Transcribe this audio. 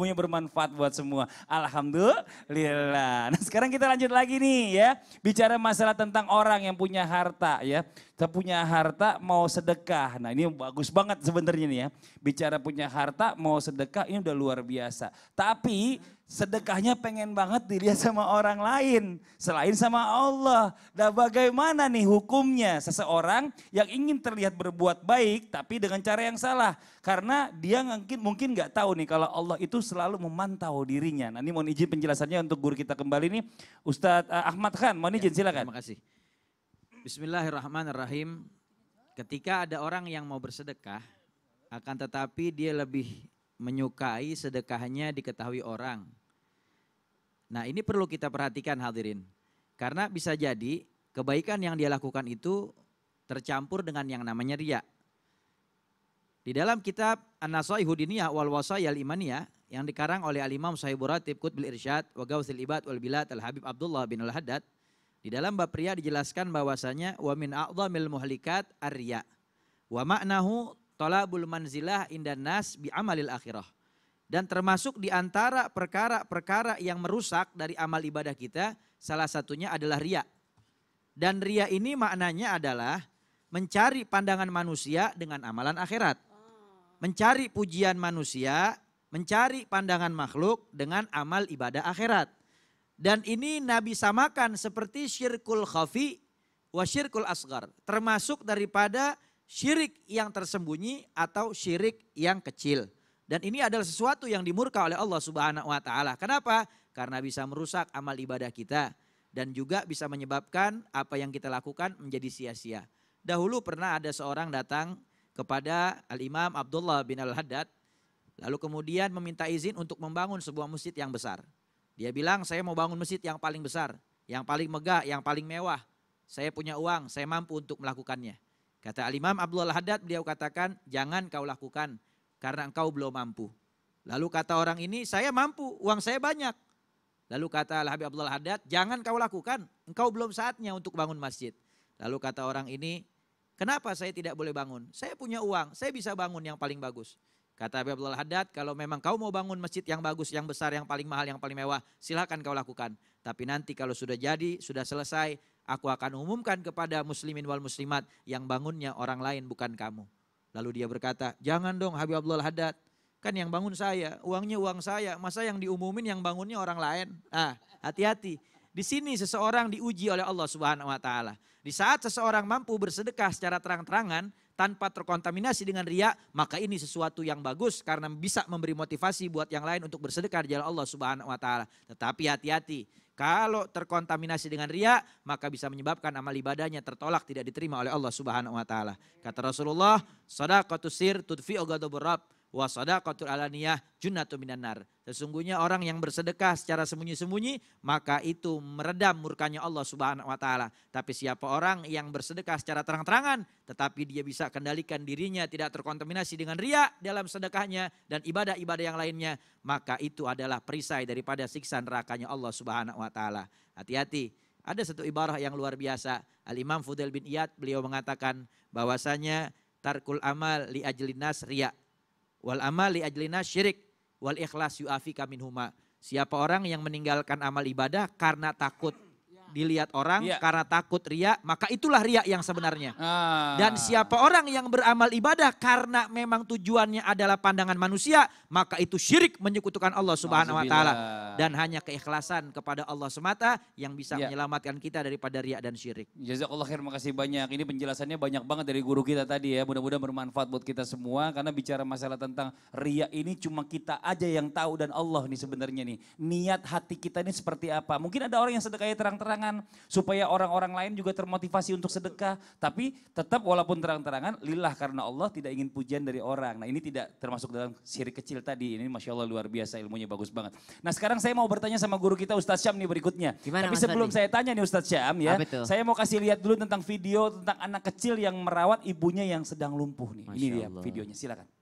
ilmunya bermanfaat buat semua. Alhamdulillah. Nah sekarang kita lanjut lagi nih ya. Bicara masalah tentang orang yang punya harta ya. Kita punya harta mau sedekah. Nah ini bagus banget sebenarnya nih ya. Bicara punya harta mau sedekah ini udah luar biasa. Tapi sedekahnya pengen banget dilihat sama orang lain selain sama Allah. Nah bagaimana nih hukumnya seseorang yang ingin terlihat berbuat baik tapi dengan cara yang salah karena dia mungkin mungkin nggak tahu nih kalau Allah itu selalu memantau dirinya. Nah, ini mohon izin penjelasannya untuk guru kita kembali nih Ustadz eh, Ahmad Khan. Mau izin ya, silakan. Terima kasih. Bismillahirrahmanirrahim. Ketika ada orang yang mau bersedekah akan tetapi dia lebih menyukai sedekahnya diketahui orang Nah ini perlu kita perhatikan hadirin. Karena bisa jadi kebaikan yang dia lakukan itu tercampur dengan yang namanya ria. Di dalam kitab An-Nasai Hudiniyah wal Wasayal Imaniyah yang dikarang oleh Al-Imam Sahibur Ratib Qutbil Irsyad wa Gawsil Ibad wal Bilad Al-Habib Abdullah bin Al-Haddad di dalam bab pria dijelaskan bahwasanya wa min a'dhamil muhlikat ar-riya wa ma'nahu talabul manzilah indan nas bi amalil akhirah. Dan termasuk di antara perkara-perkara yang merusak dari amal ibadah kita, salah satunya adalah ria. Dan ria ini maknanya adalah mencari pandangan manusia dengan amalan akhirat. Mencari pujian manusia, mencari pandangan makhluk dengan amal ibadah akhirat. Dan ini Nabi samakan seperti syirkul khafi wa syirkul asgar. Termasuk daripada syirik yang tersembunyi atau syirik yang kecil. Dan ini adalah sesuatu yang dimurka oleh Allah Subhanahu wa taala. Kenapa? Karena bisa merusak amal ibadah kita dan juga bisa menyebabkan apa yang kita lakukan menjadi sia-sia. Dahulu pernah ada seorang datang kepada Al-Imam Abdullah bin Al-Haddad lalu kemudian meminta izin untuk membangun sebuah masjid yang besar. Dia bilang, "Saya mau bangun masjid yang paling besar, yang paling megah, yang paling mewah. Saya punya uang, saya mampu untuk melakukannya." Kata Al-Imam Abdullah Al Haddad, beliau katakan, jangan kau lakukan karena engkau belum mampu. Lalu kata orang ini, saya mampu, uang saya banyak. Lalu kata Al-Habib Abdullah Haddad, jangan kau lakukan, engkau belum saatnya untuk bangun masjid. Lalu kata orang ini, kenapa saya tidak boleh bangun? Saya punya uang, saya bisa bangun yang paling bagus. Kata Habib Abdullah Haddad, kalau memang kau mau bangun masjid yang bagus, yang besar, yang paling mahal, yang paling mewah, silahkan kau lakukan. Tapi nanti kalau sudah jadi, sudah selesai, aku akan umumkan kepada muslimin wal muslimat yang bangunnya orang lain bukan kamu. Lalu dia berkata, jangan dong Habib Abdul Haddad. Kan yang bangun saya, uangnya uang saya. Masa yang diumumin yang bangunnya orang lain? Ah, hati-hati. Di sini seseorang diuji oleh Allah Subhanahu wa taala. Di saat seseorang mampu bersedekah secara terang-terangan tanpa terkontaminasi dengan ria, maka ini sesuatu yang bagus karena bisa memberi motivasi buat yang lain untuk bersedekah di jalan Allah Subhanahu wa taala. Tetapi hati-hati, kalau terkontaminasi dengan ria, maka bisa menyebabkan amal ibadahnya tertolak tidak diterima oleh Allah Subhanahu wa taala. Kata Rasulullah, "Shadaqatus sir tudfi'u ghadabur rabb." wa kotor alaniyah junatu minan nar. Sesungguhnya orang yang bersedekah secara sembunyi-sembunyi maka itu meredam murkanya Allah Subhanahu wa taala. Tapi siapa orang yang bersedekah secara terang-terangan tetapi dia bisa kendalikan dirinya tidak terkontaminasi dengan ria dalam sedekahnya dan ibadah-ibadah yang lainnya, maka itu adalah perisai daripada siksa nerakanya Allah Subhanahu wa taala. Hati-hati. Ada satu ibarah yang luar biasa. Al-Imam Fudail bin Iyad beliau mengatakan bahwasanya tarkul amal li ajlin nas riya' Wal amali ajlina syirik wal ikhlas yu'afika minhuma. Siapa orang yang meninggalkan amal ibadah karena takut dilihat orang ya. karena takut ria, maka itulah ria yang sebenarnya. Ah. Dan siapa orang yang beramal ibadah karena memang tujuannya adalah pandangan manusia, maka itu syirik menyekutukan Allah Subhanahu wa taala dan hanya keikhlasan kepada Allah semata yang bisa ya. menyelamatkan kita daripada ria dan syirik. Jazakallah khair, makasih banyak. Ini penjelasannya banyak banget dari guru kita tadi ya. Mudah-mudahan bermanfaat buat kita semua karena bicara masalah tentang ria ini cuma kita aja yang tahu dan Allah nih sebenarnya nih. Niat hati kita ini seperti apa? Mungkin ada orang yang sedekahnya terang-terang terang-terangan supaya orang-orang lain juga termotivasi untuk sedekah. Tapi tetap walaupun terang-terangan lillah karena Allah tidak ingin pujian dari orang. Nah, ini tidak termasuk dalam syirik kecil tadi. Ini Masya Allah luar biasa ilmunya bagus banget. Nah, sekarang saya mau bertanya sama guru kita Ustadz Syam nih berikutnya. Gimana, Tapi sebelum Fadi? saya tanya nih Ustadz Syam ya, ah, saya mau kasih lihat dulu tentang video tentang anak kecil yang merawat ibunya yang sedang lumpuh nih. Masya ini dia videonya, silakan.